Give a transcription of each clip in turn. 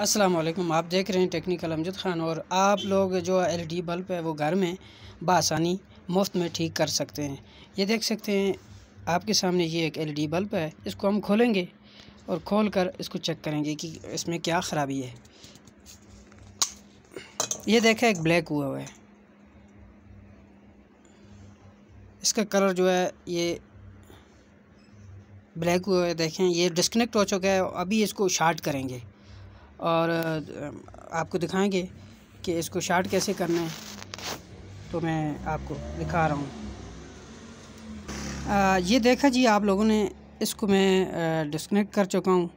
असलम आप देख रहे हैं टेक्निकल अमजद ख़ान और आप लोग जो डी बल्ब है वो घर में बासानी मुफ्त में ठीक कर सकते हैं ये देख सकते हैं आपके सामने ये एक डी बल्ब है इसको हम खोलेंगे और खोल कर इसको चेक करेंगे कि इसमें क्या ख़राबी है ये देखा एक ब्लैक हुआ हुआ है इसका कलर जो है ये ब्लैक हुआ है देखें ये डिस्कनेक्ट हो चुका है अभी इसको शार्ट करेंगे और आपको दिखाएंगे कि इसको शार्ट कैसे करना है तो मैं आपको दिखा रहा हूँ ये देखा जी आप लोगों ने इसको मैं डिस्कनेक्ट कर चुका हूँ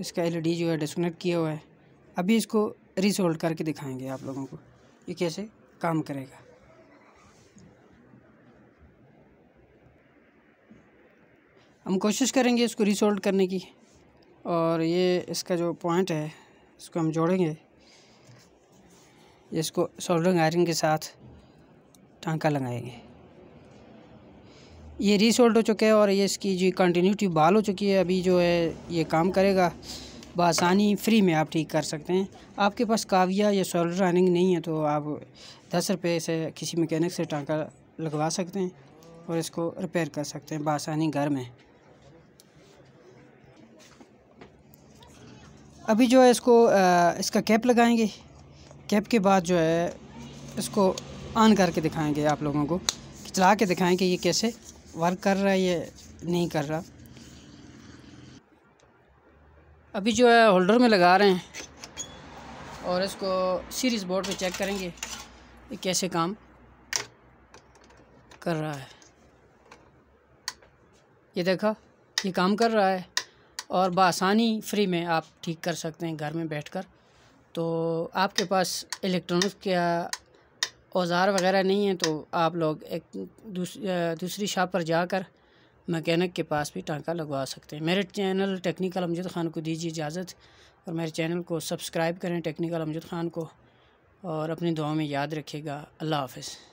इसका एलईडी e जो है डिस्कनेक्ट किया हुआ है अभी इसको रिसोल्ड करके दिखाएंगे आप लोगों को ये कैसे काम करेगा हम कोशिश करेंगे इसको रिसोल्ड करने की और ये इसका जो पॉइंट है इसको हम जोड़ेंगे इसको सोल्डरिंग आयरन के साथ टांका लगाएंगे ये रीसोल्ड हो चुके हैं और ये इसकी जो कंटिन्यूटी बाल हो चुकी है अभी जो है ये काम करेगा बसानी फ्री में आप ठीक कर सकते हैं आपके पास काविया या सोल्डर आयरिंग नहीं है तो आप दस रुपये से किसी मैकेनिक से टांका लगवा सकते हैं और इसको रिपेयर कर सकते हैं बासानी घर में अभी जो है इसको आ, इसका कैप लगाएंगे कैप के बाद जो है इसको ऑन करके दिखाएंगे आप लोगों को चला के दिखाएं कि ये कैसे वर्क कर रहा है ये नहीं कर रहा अभी जो है होल्डर में लगा रहे हैं और इसको सीरीज़ बोर्ड पे चेक करेंगे ये कैसे काम कर रहा है ये देखा ये काम कर रहा है और बसानी फ्री में आप ठीक कर सकते हैं घर में बैठकर तो आपके पास इलेक्ट्रॉनिक का औज़ार वगैरह नहीं है तो आप लोग एक दूसरी शॉप पर जाकर मैकेनिक के पास भी टाँका लगवा सकते हैं मेरे चैनल टेक्निकल अमजद ख़ान को दीजिए इजाज़त और मेरे चैनल को सब्सक्राइब करें टेक्निकल अमजद ख़ान को और अपनी दुआ में याद रखिएगा अल्लाह हाफ़